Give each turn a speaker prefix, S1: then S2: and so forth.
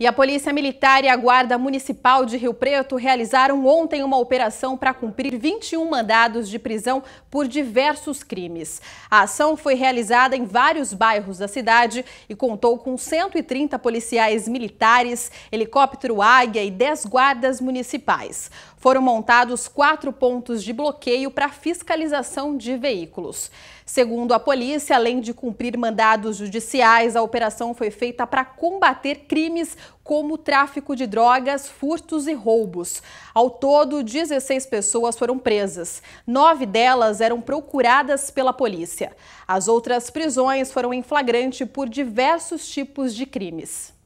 S1: E a Polícia Militar e a Guarda Municipal de Rio Preto realizaram ontem uma operação para cumprir 21 mandados de prisão por diversos crimes. A ação foi realizada em vários bairros da cidade e contou com 130 policiais militares, helicóptero Águia e 10 guardas municipais. Foram montados quatro pontos de bloqueio para fiscalização de veículos. Segundo a polícia, além de cumprir mandados judiciais, a operação foi feita para combater crimes como tráfico de drogas, furtos e roubos. Ao todo, 16 pessoas foram presas. Nove delas eram procuradas pela polícia. As outras prisões foram em flagrante por diversos tipos de crimes.